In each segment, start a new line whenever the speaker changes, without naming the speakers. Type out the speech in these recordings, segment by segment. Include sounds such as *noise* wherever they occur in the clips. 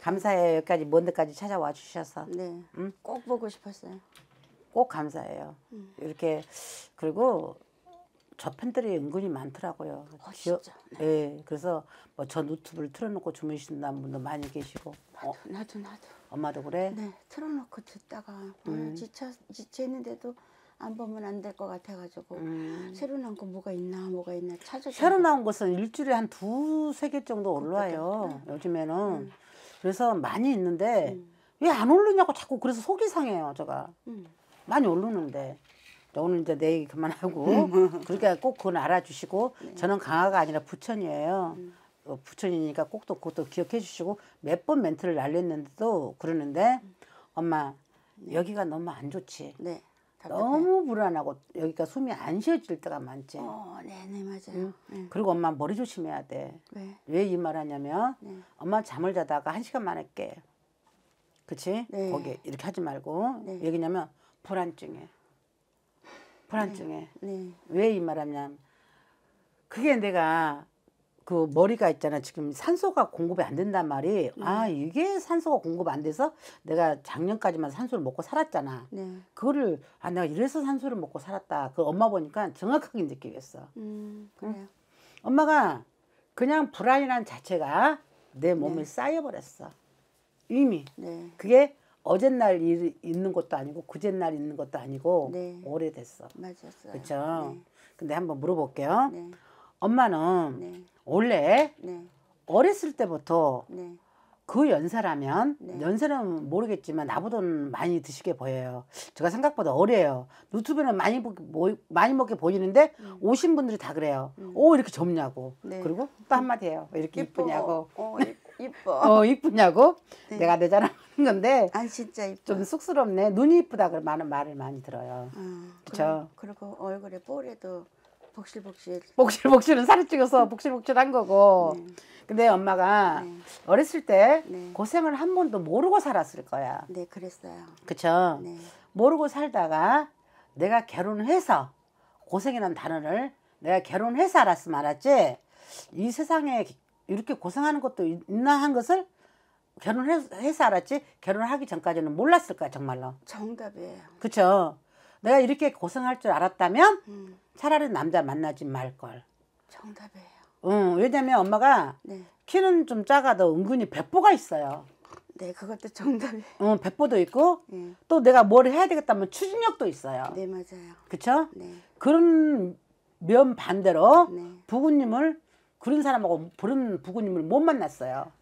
감사해요. 여기까지 먼 데까지 찾아와 주셔서. 네. 응? 음?
꼭 보고 싶었어요.
꼭 감사해요. 음. 이렇게 그리고 저 팬들이 은근히 많더라고요. 어, 진짜. 네. 예, 그래서 뭐 저 노트북을 틀어놓고 주무신다는 분도 많이 계시고. 나도 어, 나도 나도. 엄마도 그래? 네,
틀어놓고 듣다가
뭐 음. 지쳐
지쳐 있는데도 안 보면 안 될 것 같아가지고 음. 새로 나온 거 뭐가 있나 뭐가 있나 찾아. 새로
나온 것은 일주일에 한 두 세 개 정도 올라와요. 네. 요즘에는. 음. 그래서 많이 있는데 음. 왜안 오르냐고 자꾸 그래서 속이 상해요 제가 음. 많이 오르는데 오늘 이제 내 얘기 그만하고 *laughs* 그러니까 꼭 그건 알아주시고 네. 저는 강화가 아니라 부천이에요 음. 어, 부천이니까 꼭 또 그것도 기억해 주시고 몇 번 멘트를 날렸는데도 그러는데 음. 엄마 네. 여기가 너무 안 좋지 네. 답답해. 너무 불안하고 여기가 숨이 안 쉬어질 때가 많지. 어,
네네 네, 맞아요. 응? 네.
그리고 엄마 머리 조심해야 돼. 왜? 왜이 말하냐면 네. 엄마 잠을 자다가 한 시간만 깰. 그치? 네. 거기 이렇게 하지 말고 네. 얘기냐면 불안증에 불안증에 네. 네. 왜이 말하냐면 그게 내가 그 머리가 있잖아 지금 산소가 공급이 안 된단 말이 음. 아 이게 산소가 공급 안 돼서 내가 작년까지만 산소를 먹고 살았잖아 네. 그거를 아 내가 이래서 산소를 먹고 살았다 그 엄마 보니까 정확하게 느끼겠어 음, 그래요. 응? 엄마가 그냥 불안이란 자체가 내 네. 몸에 네. 쌓여버렸어 이미 네. 그게 어젯날 일, 있는 것도 아니고 그젯날 있는 것도 아니고 네. 오래됐어 맞았어요 그쵸죠 근데 한번 물어볼게요 엄마는 네. 원래 네. 어렸을 때부터 네. 그 연세라면 네. 연세는 모르겠지만 나보다는 많이 드시게 보여요. 제가 생각보다 어려요. 유튜브는 많이 보, 뭐, 많이 먹게 보이는데 음. 오신 분들이 다 그래요. 음. 오 이렇게 젊냐고. 네. 그리고 또 한마디 해요. 이렇게 이쁘냐고. 어, 이뻐. *laughs* 어 이쁘냐고. 네. 내가 내 자랑하는 건데. 아 진짜 이뻐. 좀 쑥스럽네. 눈이 이쁘다 그런 많은 말을 많이 들어요. 음, 그렇죠.
그리고 얼굴에 뽀래도 복실복실. *laughs*
복실복실은 살이 찍어서 복실복실한 거고. 네. 근데 엄마가 네. 어렸을 때 네. 고생을 한 번도 모르고 살았을 거야. 네, 그랬어요. 그쵸? 네. 모르고 살다가 내가 결혼해서 고생이란 단어를 내가 결혼해서 알았으면 알았지. 이 세상에 이렇게 고생하는 것도 있나 한 것을 결혼해서 알았지. 결혼하기 전까지는 몰랐을 거야, 정말로.
정답이에요.
그쵸? 내가 이렇게 고생할 줄 알았다면 음. 차라리 남자 만나지 말걸. 정답이에요. 응, 왜냐면 엄마가 네. 키는 좀 작아도 은근히 배포가 있어요. 네, 그것도 정답이에요. 응, 배포도 있고 네. 또 내가 뭘 해야 되겠다면 추진력도 있어요. 네, 맞아요. 그쵸? 네. 그런 면 반대로 네. 부모님을 그런 사람하고 그런 부모님을 못 만났어요.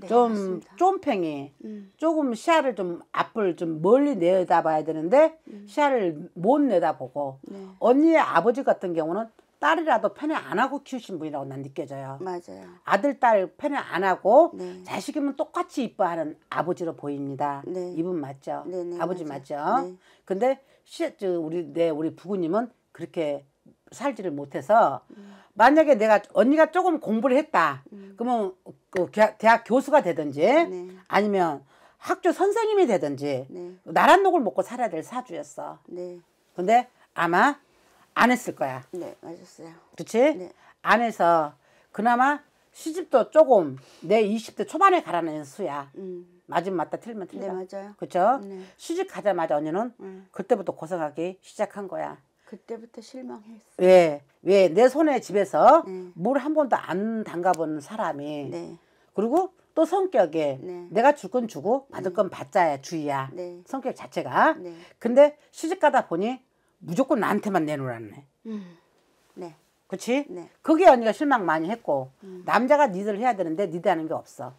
네, 좀맞 쫌팽이 음. 조금 시야를 좀 앞을 좀 멀리 내다봐야 되는데 음. 시야를 못 내다보고 네. 언니의 아버지 같은 경우는 딸이라도 편애 안 하고 키우신 분이라고 난 느껴져요. 맞아요. 아들 딸 편애 안 하고 네. 자식이면 똑같이 이뻐하는 아버지로 보입니다. 네. 이분 맞죠? 네네, 네, 아버지 맞아. 맞죠? 네. 근데 시, 저, 우리 내 네, 우리 부모님은 그렇게 살지를 못해서 음. 만약에 내가 언니가 조금 공부를 했다. 음. 그러면 그 대학 교수가 되든지 네. 아니면 학교 선생님이 되든지 네. 나란 녹을 먹고 살아야 될 사주였어. 네. 근데 아마 안 했을 거야.
네, 맞았어요.
그치? 네. 안 해서 그나마 시집도 조금 내 20대 초반에 가라는 수야. 음. 맞으면 맞다 틀리면 틀려. 네, 맞아요. 그쵸? 네. 시집 가자마자 언니는 음. 그때부터 고생하기 시작한 거야.
그때부터 실망했어.
왜? 왜? 내 손에 집에서 네. 물한 번도 안 담가본 사람이. 네. 그리고 또 성격에 네. 내가 줄 건 주고 받을 네. 건 받자야 주의야. 네. 성격 자체가. 네. 근데 시집가다 보니 무조건 나한테만 내놓으라네. 음. 네. 그치? 네. 그게 언니가 실망 많이 했고 음. 남자가 니들 해야 되는데 니들 하는 게 없어.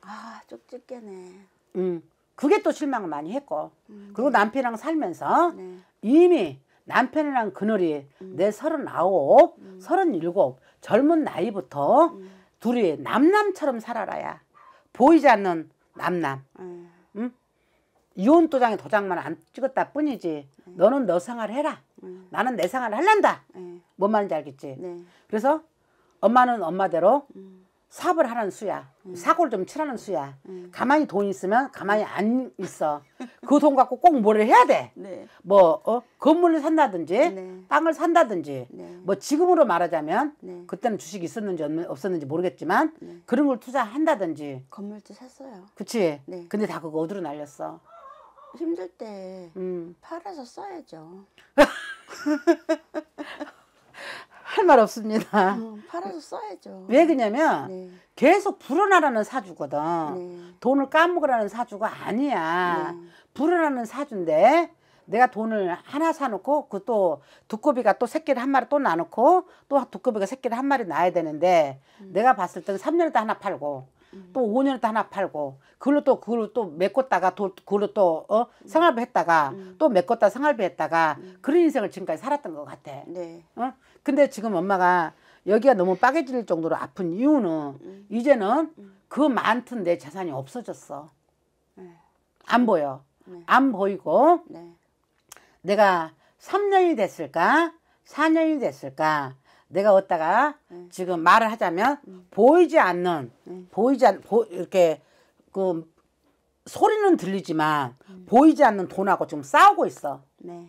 아 쪽집게네.
음. 그게 또 실망을 많이 했고 음. 그리고 남편이랑 살면서 이미 남편이랑 그늘이 음. 내 서른아홉, 음. 서른일곱 젊은 나이부터 음. 둘이 남남처럼 살아라야. 보이지 않는 남남. 응? 예. 음? 이혼 도장에 도장만 안 찍었다 뿐이지. 예. 너는 너 생활을 해라. 예. 나는 내 생활을 할란다. 뭔 말인지 알겠지? 네. 그래서 엄마는 엄마대로 음. 사업을 하는 수야. 음. 사고를 좀 치라는 수야. 음. 가만히 돈 있으면 가만히 안 있어. 그 돈 갖고 꼭 뭐를 해야 돼. 네. 뭐 어? 건물을 산다든지 네. 땅을 산다든지 네. 뭐 지금으로 말하자면 네. 그때는 주식이 있었는지 없었는지 모르겠지만 네. 그런 걸 투자한다든지 건물도 샀어요. 그치? 네. 근데 다 그거 어디로 날렸어?
힘들 때 음. 팔아서 써야죠. *laughs*
할말 없습니다. 어,
팔아서 써야죠. 왜
그러냐면 네. 계속 불어나라는 사주거든. 네. 돈을 까먹으라는 사주가 아니야. 네. 불어나는 사주인데 내가 돈을 하나 사놓고 그 또 두꺼비가 또 새끼를 한 마리 또 놔놓고 또 두꺼비가 새끼를 한 마리 놔야 되는데 음. 내가 봤을 때는 3년에다 하나 팔고 또 5년에 또 하나 팔고 그걸로 또 그걸로 또 메꿨다가 도, 그걸로 또 어? 생활비 했다가 음. 음. 또 메꿨다 생활비 했다가 음. 그런 인생을 지금까지 살았던 것 같아. 네. 어? 근데 지금 엄마가 여기가 너무 빠개질 정도로 아픈 이유는 음. 이제는 음. 그 많던 내 재산이 없어졌어. 네. 안 보여. 네. 안 보이고 네. 내가 3년이 됐을까 4년이 됐을까 내가 어디다가 네. 지금 말을 하자면 음. 보이지 않는 음. 보이지 않 보, 이렇게 그 소리는 들리지만 음. 보이지 않는 돈하고 지금 싸우고 있어. 네.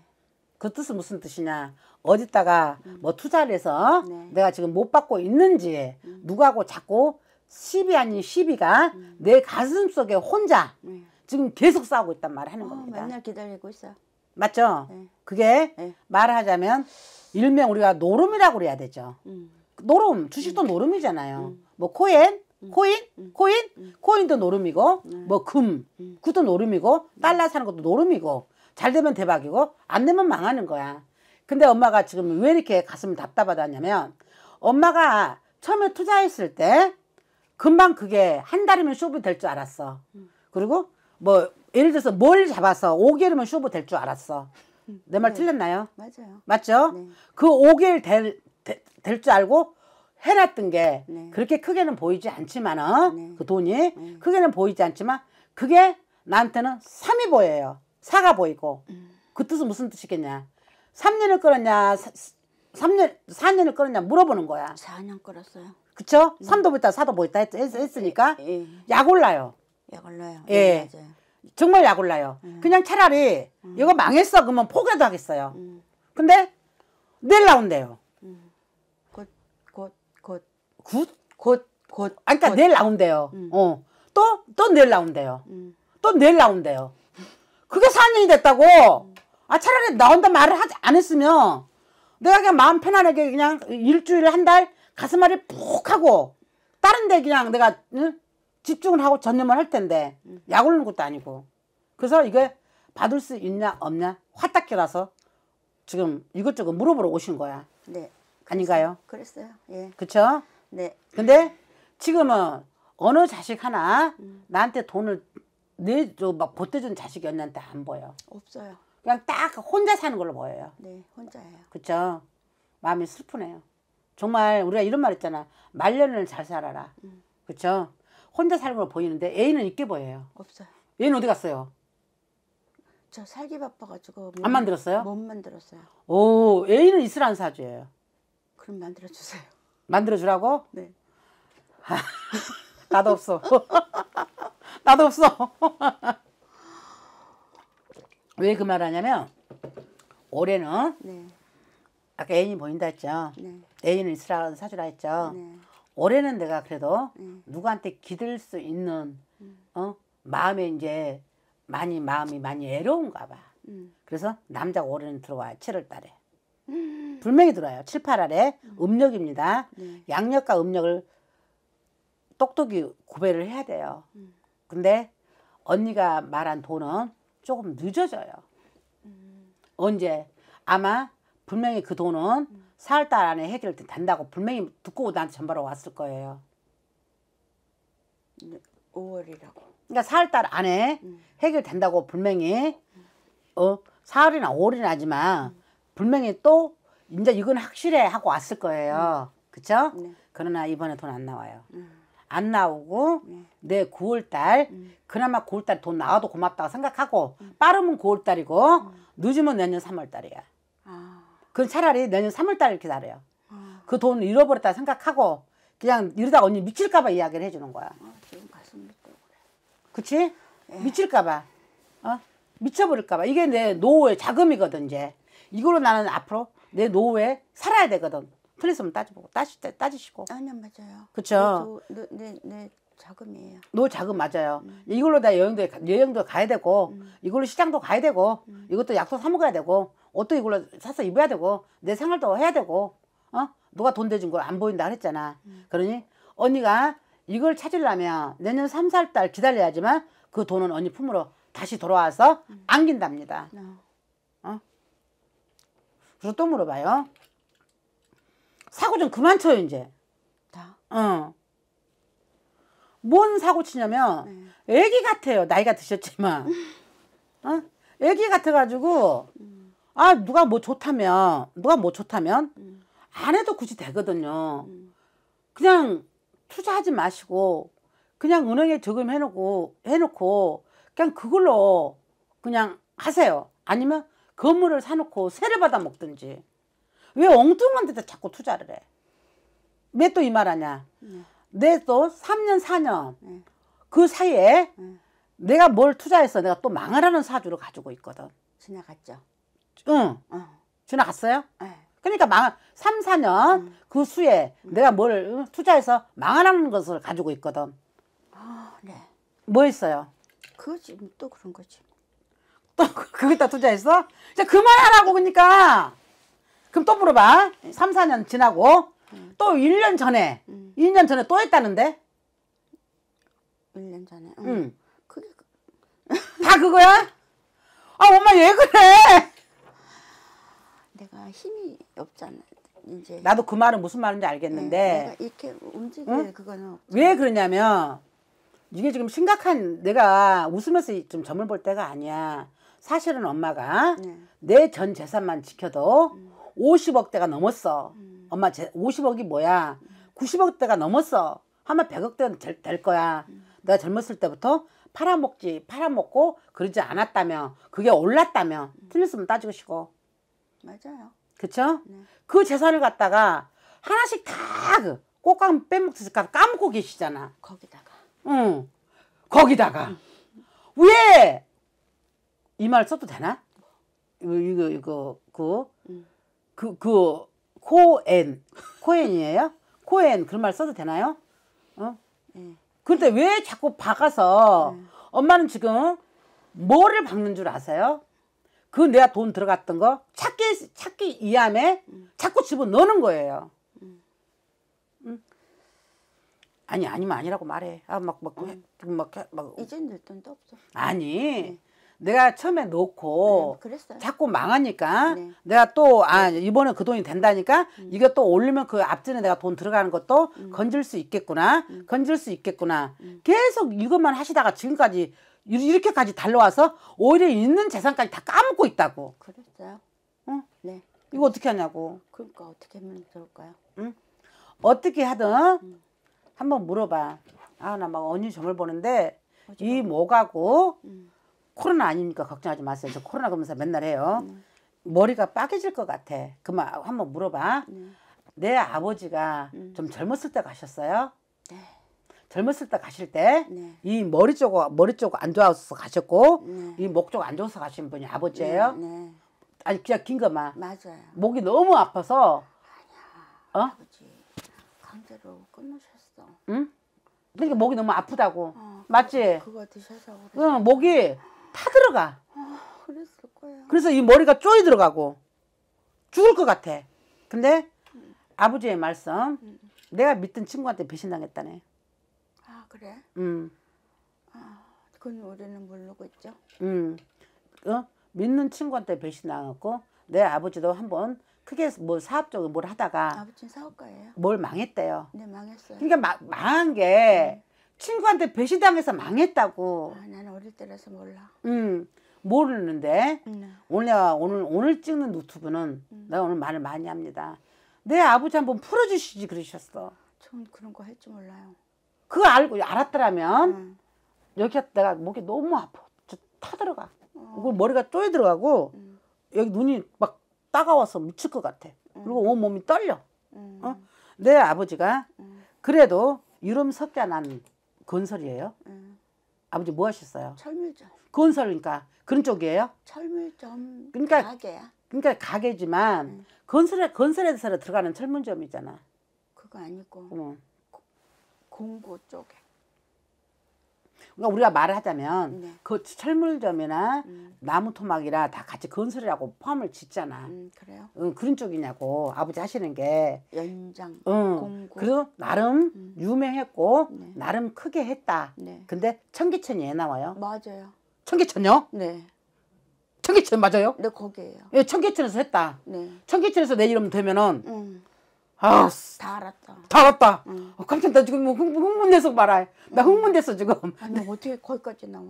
그 뜻은 무슨 뜻이냐? 어디다가 음. 뭐 투자를 해서 네. 내가 지금 못 받고 있는지 음. 누가하고 자꾸 시비 아닌 시비가 음. 내 가슴 속에 혼자 네. 지금 계속 싸우고 있단 말을 하는 어, 겁니다. 맨날 기다리고 있어. 맞죠? 네. 그게 말을 하자면 일명 우리가 노름이라고 그래야 되죠. 음. 노름, 주식도 음. 노름이잖아요. 음. 뭐 코엔, 코인, 음. 코인, 코인도 노름이고, 네. 뭐 금, 그것도 노름이고, 달러 사는 것도 노름이고, 잘 되면 대박이고, 안 되면 망하는 거야. 근데 엄마가 지금 왜 이렇게 가슴을 답답하다냐면, 엄마가 처음에 투자했을 때, 금방 그게 한 달이면 쇼부 될 줄 알았어. 그리고 뭐, 예를 들어서 뭘 잡아서 5개월이면 쇼부 될 줄 알았어. 내말 네. 틀렸나요? 맞아요. 맞죠? 네. 그 5개월 될, 될 줄 알고 해놨던 게 네. 그렇게 크게는 보이지 않지만은 어? 그 돈이 크게는 보이지 않지만 그게 나한테는 3이 보여요. 4가 보이고 음. 그 뜻은 무슨 뜻이겠냐? 3년을 끌었냐? 3년, 4년을 끌었냐 물어보는 거야. 4년 끌었어요. 그쵸? 네. 3도 보였다, 4도 보였다 했, 으니까 예. 약 올라요. 약 올라요. 예. 네, 맞아요. 정말 약 올라요. 음. 그냥 차라리 음. 이거 망했어 그러면 포기도 하겠어요. 음. 근데 내일 나온대요. 곧곧곧 음. 굿? 곧 곧. 아, 그러니까 곧. 내일 나온대요. 음. 어. 또또 내일 나온대요. 음. 또 내일 나온대요. 그게 4년이 됐다고. 아 차라리 나온다 말을 하지 않았으면 내가 그냥 마음 편안하게 그냥 일주일에 한 달 가슴앓이 푹 하고 다른 데 그냥 내가 응? 집중을 하고 전념을 할 텐데 약 올리는 것도 아니고 그래서 이게 받을 수 있냐 없냐 화딱지라서 지금 이것저것 물어보러 오신 거야. 네. 아닌가요?
그랬어요. 예.
그쵸? 네. 근데 지금은 어느 자식 하나 음. 나한테 돈을 내 저 막 보태준 자식이 언니한테 안 보여. 없어요. 그냥 딱 혼자 사는 걸로 보여요.
네, 혼자예요.
그쵸? 마음이 슬프네요. 정말 우리가 이런 말 했잖아. 말년을 잘 살아라. 음. 그쵸? 혼자 살는 보이는데 애인은 있게 보여요. 없어요. 얘는 어디 갔어요?
저 살기 바빠가지고 못, 안 만들었어요? 못 만들었어요.
오, 애인은 있으라 사주예요. 그럼 만들어 주세요. 만들어 주라고? 네. 아, *laughs* 나도 없어. *laughs* 나도 없어. *laughs* 왜 그 말하냐면 올해는 네. 아까 애인이 보인다 했죠. 네. 애인은 있으라는 사주라 했죠. 네. 올해는 내가 그래도 음. 누구한테 기댈 수 있는 음. 어 마음에 이제 많이 마음이 많이 애로운가 봐. 음. 그래서 남자가 올해는 들어와요. 7월 달에. 음. 불명이 들어와요. 7, 8월에 음력입니다. 네. 양력과 음력을 똑똑히 구별을 해야 돼요. 근데 언니가 말한 돈은 조금 늦어져요. 언제? 아마 분명히 그 돈은 4월달 안에 해결된다고 분명히 듣고 나한테 전바로 왔을 거예요. 5월이라고. 그러니까 4월달 안에 음. 해결된다고 분명히 어 4월이나 5월이나 하지만 분명히 또 이제 이건 확실해 하고 왔을 거예요. 음. 그쵸? 네. 그러나 이번에 돈 안 나와요. 음. 안 나오고 네. 내 9월달 그나마 9월달 돈 나와도 고맙다고 생각하고 빠르면 9월달이고 늦으면 내년 3월달이야. 그건 차라리 내년 3월달을 기다려요. 아. 그 돈을 잃어버렸다 생각하고 그냥 이러다 가 언니 미칠까봐 이야기를 해주는 거야. 아,
지금 가슴 밑 그래.
그치? 예. 미칠까봐. 어? 미쳐버릴까봐. 이게 내 노후의 자금이거든, 이제. 이걸로 나는 앞으로 내 노후에 살아야 되거든. 틀렸으면 따지보고 따시, 따지시고. 아니요, 맞아요. 그쵸?
내, 내, 내 자금이에요.
노 자금 맞아요. 음. 이걸로 다 여행도 여행도 가야 되고 음. 이걸로 시장도 가야 되고 음. 이것도 약속 사 먹어야 되고 옷도 이걸로 사서 입어야 되고 내 생활도 해야 되고 어 누가 돈 대준 걸 안 보인다 그랬잖아. 음. 그러니 언니가 이걸 찾으려면 내년 삼사달 기다려야지만 그 돈은 언니 품으로 다시 돌아와서 음. 안긴답니다. 어. 어? 그래서 또 물어봐요. 사고 좀 그만 쳐요 이제. 다. 어. 뭔 사고 치냐면 네. 애기 같아요. 나이가 드셨지만. 어? 애기 같아가지고 아 누가 뭐 좋다면 누가 뭐 좋다면 안 해도 굳이 되거든요. 그냥 투자하지 마시고 그냥 은행에 저금해 놓고 해 놓고 그냥 그걸로 그냥 하세요. 아니면 건물을 사놓고 세를 받아 먹든지 왜 엉뚱한 데다 자꾸 투자를 해? 왜 또 이 말하냐? 네. 내또 3년 4년 네. 그 사이에 네. 내가 뭘 투자해서 내가 또 망하라는 사주를 가지고 있거든. 지나갔죠. 응. 어. 지나갔어요? 네. 그러니까 망 3, 4년 음. 그 수에 음. 내가 뭘 투자해서 망하라는 것을 가지고 있거든.
아, 네.
뭐 했어요? 그거지. 금또 그런 거지. 또거기다 *laughs* 투자했어? 이제 그만하라고 그러니까. 그럼 또 물어봐. 3, 4년 지나고 음. 또 1년 전에, 음. 2년 전에 또 했다는데?
1년 전에. 응.
음. 그게. 그 다 그거야? 아, 엄마 왜 그래? 내가 힘이 없잖아. 이제. 나도 그 말은 무슨 말인지 알겠는데. 네, 내가
이렇게 움직일 응? 그거는.
없잖왜 그러냐면, 이게 지금 심각한, 내가 웃으면서 좀 점을 볼 때가 아니야. 사실은 엄마가 네. 내전 재산만 지켜도 음. 50억대가 넘었어. 음. 엄마 50억이 뭐야 90억대가 넘었어 하면 100억대는 될, 될 거야 내가 젊었을 때부터 팔아먹지 팔아먹고 그러지 않았다며 그게 올랐다며 틀렸으면 따지고 쉬고 맞아요 그쵸? 네. 그 재산을 갖다가 하나씩 다그 꽃감 빼먹듯이 까먹고 계시잖아 거기다가 응 거기다가 응. 왜이 말 써도 되나? 그, 이거 이거, 이거 그그그 응. 그, 코엔. 코엔이에요? 코엔. 그런 말 써도 되나요? 어? 네. 데왜 자꾸 박아서 엄마는 지금 뭐를 박는 줄 아세요? 그 내가 돈 들어갔던 거 찾기, 찾기 이함에 자꾸 집어넣는 거예요. 아니, 아니면 아니라고 말해. 아, 막, 막, 막, 막, 막. 이젠
낼 돈도 없어.
아니. 네. 내가 처음에 놓고 네, 뭐 자꾸 망하니까 네. 내가 또 아 이번에 그 돈이 된다니까 음. 이거 또 올리면 그 앞전에 내가 돈 들어가는 것도 음. 건질 수 있겠구나 음. 건질 수 있겠구나 음. 계속 이것만 하시다가 지금까지 이렇게까지 달려와서 오히려 있는 재산까지 다 까먹고 있다고
그랬어요
어? 네 이거 어떻게 하냐고 그러니까 어떻게 하면 좋을까요 응? 어떻게 하든 음. 한번 물어봐 아 나 막 언니 점을 보는데 어이 뭐가고 음. 코로나 아닙니까? 걱정하지 마세요. 저 코로나 검사 맨날 해요. 네. 머리가 빠개질 것 같아. 그만 한번 물어봐. 네. 내 아버지가 음. 좀 젊었을 때 가셨어요? 네. 젊었을 때 가실 때이 네. 머리 쪽 머리 쪽 안 좋아서 가셨고 네. 이목 쪽 안 좋아서 가신 분이 아버지예요. 네, 아니 그냥 긴 것만. 맞아요. 목이 너무 아파서.
아니야. 어? 아버지 강제로 끊으셨어.
응? 그러니까 목이 너무 아프다고. 어, 맞지? 그거 드셔서. 응, 목이 다 들어가. 아, 그랬을 거예 그래서 이 머리가 쪼이 들어가고 죽을 것 같아. 근데 음. 아버지의 말씀, 음. 내가 믿던 친구한테 배신당했다네. 아 그래? 음.
아, 그건 우리는 모르고 있죠.
음. 어? 믿는 친구한테 배신당했고 내 아버지도 한번 크게 뭐 사업적으로 뭘 하다가
아버지 사업가예요.
뭘 망했대요.
네 망했어요. 그러니까 마,
망한 게 네. 친구한테 배신당해서 망했다고. 아,
어릴 때라서 몰라.
음. 모르는데 음. 오늘 오늘 오늘 찍는 노트북은 음. 내가 오늘 말을 많이 합니다. 내 아버지 한번 풀어주시지 그러셨어.
전 그런 거 할 줄 몰라요.
그 알고 알았더라면 음. 여기 내가 목이 너무 아파 저 타들어가. 어. 그리 머리가 쪼여 들어가고 음. 여기 눈이 막 따가워서 미칠 것 같아. 음. 그리고 온 몸이 떨려. 음. 어? 내 아버지가 그래도 유름 석자 난 건설이에요. 아버지 뭐 하셨어요? 철물점. 건설 그니까 그런 쪽이에요?
철물점. 그러니까 가게야.
그러니까 가게지만 응. 건설에 건설에서 들어가는 철물점이잖아.
그거 아니고. 응. 공고 쪽에.
그러니까 우리가 말을 하자면 네. 그 철물점이나 음. 나무 토막이라 다 같이 건설이라고 포함을 짓잖아. 음, 그래요? 응, 그런 쪽이냐고 아버지 하시는 게 연장, 응. 공구. 그래서 나름 음. 유명했고 네. 나름 크게 했다. 네. 근데 청계천이 왜 나와요? 맞아요. 청계천요? 네. 청계천 맞아요? 네, 거기에요. 예, 청계천에서 했다. 네. 청계천에서 내 이름 되면은 음. 아, 다 알았다. 다 알았다. 응. 어, 깜짝 나 지금 뭐 흥, 흥분돼서 말해. 나 흥분됐어 지금. 아니 어떻게 거기까지 나와?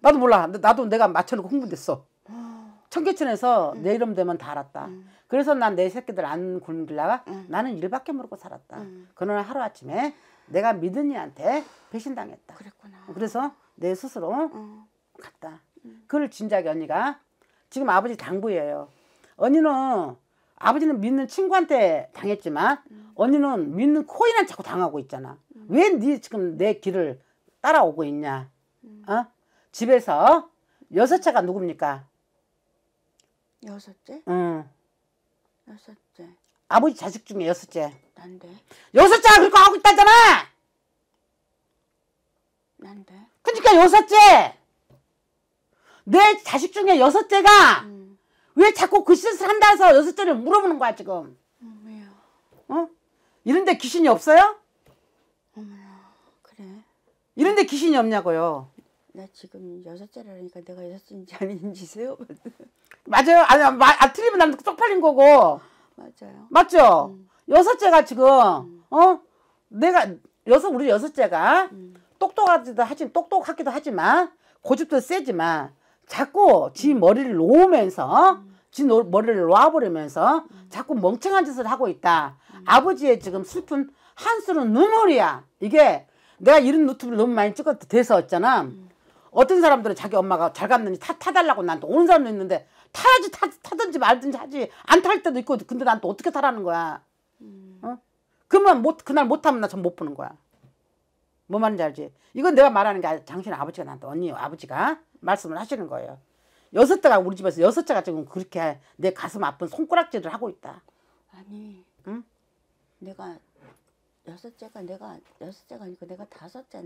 나도 몰라. 나도 내가 맞춰놓고 흥분됐어. 아. 청계천에서 응. 내 이름 되면 다 알았다. 그래서 난 내 새끼들 안 굶길라가 나는 일밖에 모르고 살았다. 그는 하루 아침에 내가 믿은 이한테 배신당했다. 그랬구나. 그래서 내 스스로 갔다. 그걸 진작에 언니가 지금 아버지 당부예요. 언니는 아버지는 믿는 친구한테 당했지만 언니는 믿는 코인한테 자꾸 당하고 있잖아. 왜네 지금 내 길을 따라오고 있냐? 어? 집에서 여섯째가 누굽니까? 여섯째? 응. 여섯째. 아버지 자식 중에 여섯째. 난데. 여섯째가 그거 하고 있다잖아. 난데. 그러니까 여섯째. 내 자식 중에 여섯째가 음. 왜 자꾸 그 짓을 한다 해서 여섯 자리를 물어보는 거야 지금 어 이런데 귀신이 없어요? 어머나 그래 이런데 귀신이 없냐고요 나 지금 여섯 자라니까 내가 여섯 인지 아닌지 세어 맞아요 아니 마, 아, 아, 틀리면 나 쪽팔린 거고 맞아요 맞죠? 음. 여섯째가 지금 음. 어? 내가 여섯 우리 여섯째가 음. 똑똑하기도 하지 똑똑하기도 하지만 고집도 세지만 자꾸 지 머리를 놓으면서 지 머리를 놓아버리면서 자꾸 멍청한 짓을 하고 있다. 아버지의 지금 슬픈 한수는 눈물이야. 이게 내가 이런 노트북을 너무 많이 찍어도 돼서 있잖아. 어떤 사람들은 자기 엄마가 잘 갔는지 타, 타달라고 나한테 오는 사람도 있는데 타야지 타, 타든지 말든지 하지 안 탈 때도 있고 근데 나한테 어떻게 타라는 거야. 어? 그러면 못, 그날 못하면 나 전 못 보는 거야. 뭐 말인지 알지? 이건 내가 말하는 게 아니라 당신 아버지가 나한테 언니 아버지가 말씀을 하시는 거예요. 여섯째가 우리 집에서 여섯째가 지금 그렇게 내 가슴 아픈 손가락질을 하고 있다. 아니, 응?
내가 여섯째가 내가 여섯째가 아니고 내가 다섯째.